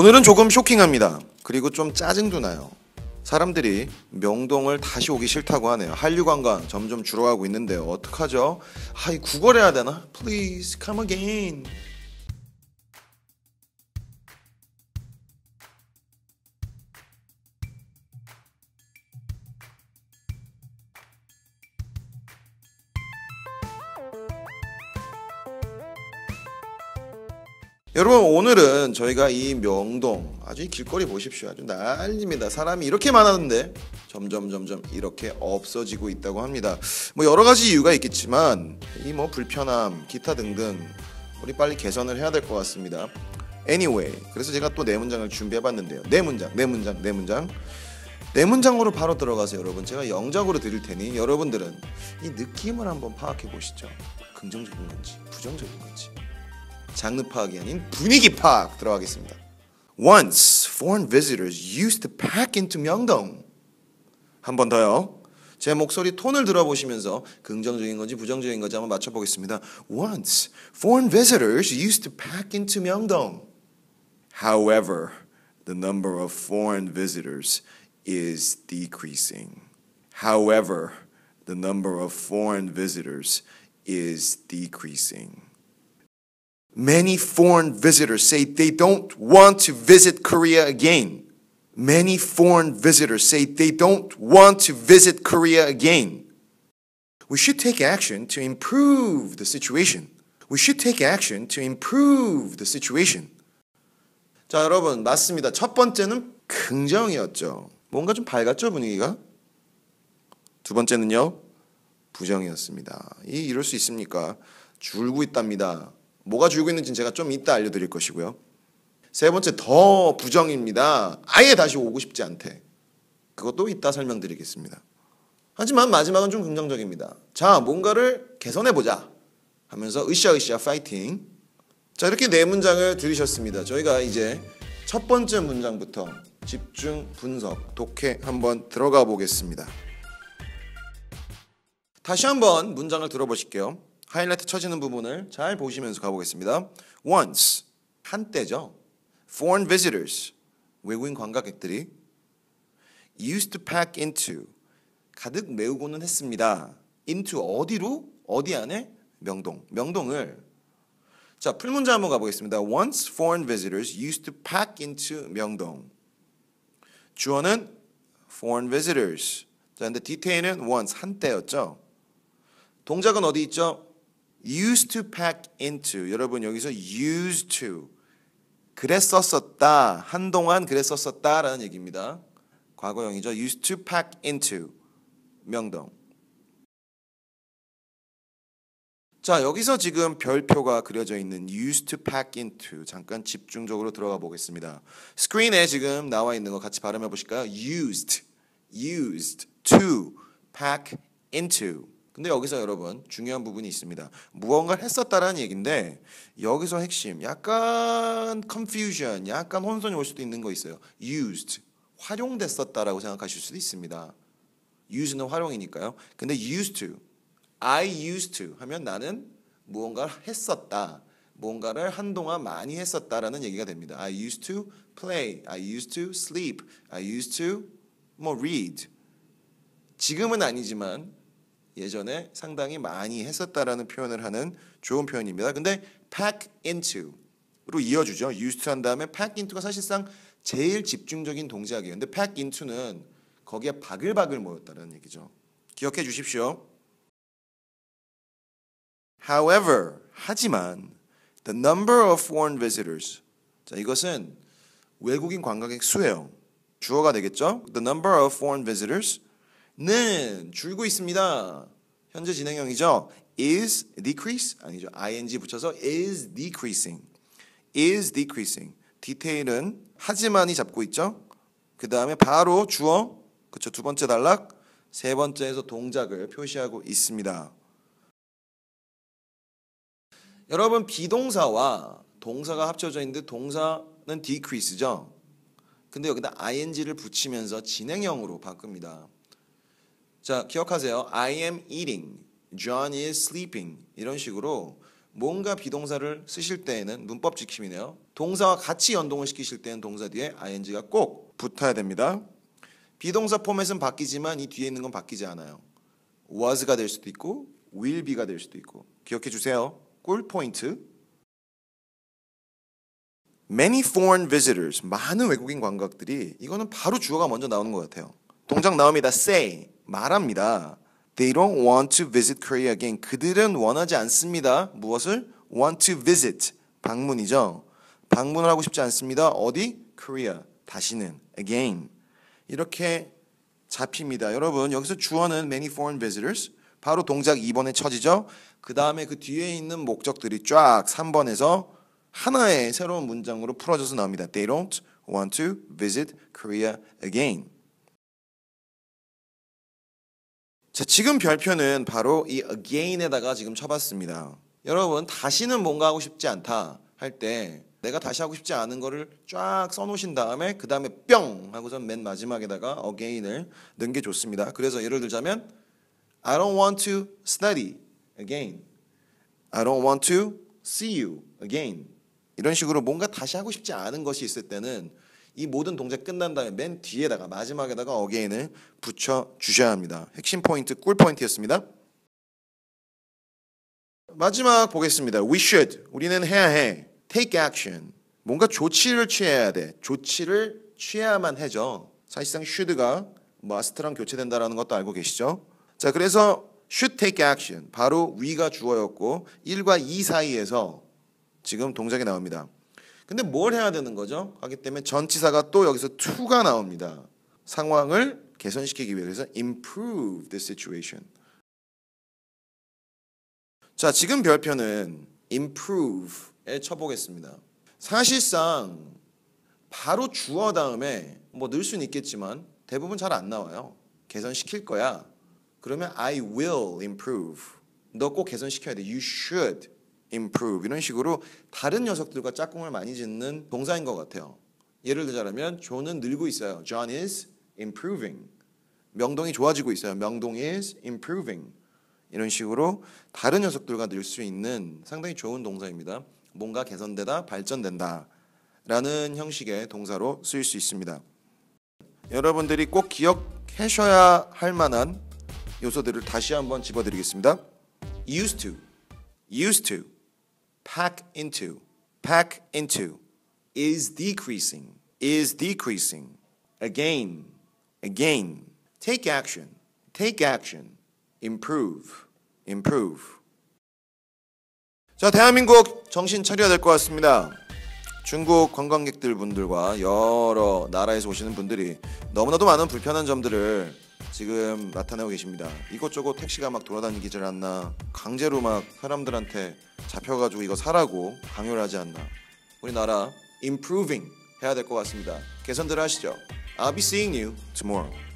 오늘은 조금 쇼킹합니다. 그리고 좀 짜증도 나요. 사람들이 명동을 다시 오기 싫다고 하네요. 한류 관광 점점 줄어가고 있는데요. 어떡하죠? 아이 구걸해야 되나? Please come again. 여러분 오늘은 저희가 이 명동 아주 길거리 보십시오 아주 난리입니다 사람이 이렇게 많았는데 점점 점점 이렇게 없어지고 있다고 합니다 뭐 여러 가지 이유가 있겠지만 이 뭐 불편함 기타 등등 우리 빨리 개선을 해야 될 것 같습니다 anyway 그래서 제가 또네 문장을 준비해 봤는데요 네 문장 네 문장 네 문장 네 문장으로 바로 들어가서 여러분 제가 영작으로 드릴 테니 여러분들은 이 느낌을 한번 파악해 보시죠 긍정적인 건지 부정적인 건지 장르 파악이 아닌 분위기 파악 들어가겠습니다. Once foreign visitors used to pack into Myeongdong. 한번 더요. 제 목소리 톤을 들어보시면서 긍정적인 건지 부정적인 건지 한번 맞춰보겠습니다. Once foreign visitors used to pack into Myeongdong. However, the number of foreign visitors is decreasing. However, the number of foreign visitors is decreasing. Many foreign visitors say they don't want to visit Korea again. Many foreign visitors say they don't want to visit Korea again. We should take action to improve the situation. We should take action to improve the situation. 자, 여러분, 맞습니다. 첫 번째는 긍정이었죠. 뭔가 좀 밝았죠, 분위기가? 두 번째는요, 부정이었습니다. 이 이럴 수 있습니까? 줄고 있답니다. 뭐가 줄고 있는지 제가 좀 이따 알려드릴 것이고요. 세 번째, 더 부정입니다. 아예 다시 오고 싶지 않대. 그것도 이따 설명드리겠습니다. 하지만 마지막은 좀 긍정적입니다. 자, 뭔가를 개선해보자 하면서 으쌰으쌰 파이팅. 자, 이렇게 네 문장을 들으셨습니다. 저희가 이제 첫 번째 문장부터 집중, 분석, 독해 한번 들어가 보겠습니다. 다시 한번 문장을 들어보실게요. 하이라이트 쳐지는 부분을 잘 보시면서 가보겠습니다. Once 한때죠. Foreign visitors 외국인 관광객들이 used to pack into 가득 메우고는 했습니다. into 어디로 어디 안에 명동 명동을 자 풀문제 한번 가보겠습니다. Once foreign visitors used to pack into 명동 주어는 foreign visitors 자 근데 디테일은 once 한때였죠. 동작은 어디 있죠? used to pack into 여러분 여기서 used to 그랬었었다 한동안 그랬었었다라는 얘기입니다. 과거형이죠. used to pack into 명동. 자 여기서 지금 별표가 그려져 있는 used to pack into 잠깐 집중적으로 들어가 보겠습니다. 스크린에 지금 나와 있는 거 같이 발음해 보실까요? used, used to pack into 근데 여기서 여러분 중요한 부분이 있습니다. 무언가를 했었다라는 얘기인데 여기서 핵심 약간 confusion, 약간 혼선이 올 수도 있는 거 있어요. used 활용됐었다라고 생각하실 수도 있습니다. used는 활용이니까요. 근데 used to, I used to 하면 나는 무언가를 했었다. 뭔가를 한동안 많이 했었다라는 얘기가 됩니다. I used to play, I used to sleep, I used to 뭐 read. 지금은 아니지만 예전에 상당히 많이 했었다라는 표현을 하는 좋은 표현입니다. 근데 pack into로 이어주죠. used 한 다음에 pack into가 사실상 제일 집중적인 동작이에요. 근데 pack into는 거기에 바글바글 모였다는 얘기죠. 기억해 주십시오. However, 하지만 the number of foreign visitors 자 이것은 외국인 관광객 수예요. 주어가 되겠죠? The number of foreign visitors 는 줄고 있습니다. 현재 진행형이죠. is decrease 아니죠. ing 붙여서 is decreasing. is decreasing. 디테일은 하지만이 잡고 있죠. 그 다음에 바로 주어 그쵸 두 번째 단락 세 번째에서 동작을 표시하고 있습니다. 여러분 비동사와 동사가 합쳐져 있는데 동사는 decrease죠. 근데 여기다 ing를 붙이면서 진행형으로 바꿉니다. 자, 기억하세요. I am eating. John is sleeping. 이런 식으로 뭔가 비동사를 쓰실 때에는 문법 지킴이네요. 동사와 같이 연동을 시키실 때는 동사 뒤에 ing가 꼭 붙어야 됩니다. 비동사 포맷은 바뀌지만 이 뒤에 있는 건 바뀌지 않아요. was가 될 수도 있고 will be가 될 수도 있고 기억해 주세요. 꿀 포인트. Many foreign visitors 많은 외국인 관광객들이 이거는 바로 주어가 먼저 나오는 것 같아요. 동작 나옵니다. say 말합니다. They don't want to visit Korea again. 그들은 원하지 않습니다. 무엇을? want to visit. 방문이죠. 방문을 하고 싶지 않습니다. 어디? Korea. 다시는. again. 이렇게 잡힙니다. 여러분, 여기서 주어는 many foreign visitors. 바로 동작 2번에 처지죠. 그 다음에 그 뒤에 있는 목적들이 쫙 3번에서 하나의 새로운 문장으로 풀어져서 나옵니다. They don't want to visit Korea again. 자, 지금 별표는 바로 이 again에다가 지금 쳐봤습니다. 여러분, 다시는 뭔가 하고 싶지 않다 할 때 내가 다시 하고 싶지 않은 거를 쫙 써놓으신 다음에 그 다음에 뿅 하고선 맨 마지막에다가 again을 넣은 게 좋습니다. 그래서 예를 들자면 I don't want to study again. I don't want to see you again. 이런 식으로 뭔가 다시 하고 싶지 않은 것이 있을 때는 이 모든 동작 끝난 다음에 맨 뒤에다가 마지막에다가 어게인을 붙여 주셔야 합니다. 핵심 포인트 꿀 포인트였습니다. 마지막 보겠습니다. We should 우리는 해야 해. Take action 뭔가 조치를 취해야 돼. 조치를 취해야만 해죠. 사실상 should가 must랑 교체된다라는 것도 알고 계시죠? 자, 그래서 should take action. 바로 위가 주어였고 1과 2 사이에서 지금 동작이 나옵니다. 근데 뭘 해야 되는 거죠? 하기 때문에 전치사가 또 여기서 to가 나옵니다. 상황을 개선시키기 위해 서 improve the situation. 자, 지금 별표는 improve에 쳐보겠습니다. 사실상 바로 주어 다음에 뭐 넣을 수는 있겠지만 대부분 잘 안 나와요. 개선시킬 거야. 그러면 I will improve. 너 꼭 개선시켜야 돼. You should improve 이런 식으로 다른 녀석들과 짝꿍을 많이 짓는 동사인 것 같아요. 예를 들자면 존은 늘고 있어요. John is improving. 명동이 좋아지고 있어요. 명동 is improving. 이런 식으로 다른 녀석들과 늘 수 있는 상당히 좋은 동사입니다. 뭔가 개선되다, 발전된다 라는 형식의 동사로 쓰일 수 있습니다. 여러분들이 꼭 기억하셔야 할 만한 요소들을 다시 한번 집어드리겠습니다. used to, used to pack into, pack into is decreasing, is decreasing. Again, again. Take action, take action. improve, improve. 자, 대한민국 정신 차려야 될 것 같습니다. 중국 관광객들 분들과 여러 나라에서 오시는 분들이 너무나도 많은 불편한 점들을 지금 나타내고 계십니다. 이것저것 택시가 막 돌아다니기질 않나 강제로 막 사람들한테 잡혀가지고 이거 사라고 강요를 하지 않나 우리나라 improving 해야 될 것 같습니다. 개선들 하시죠. I'll be seeing you tomorrow.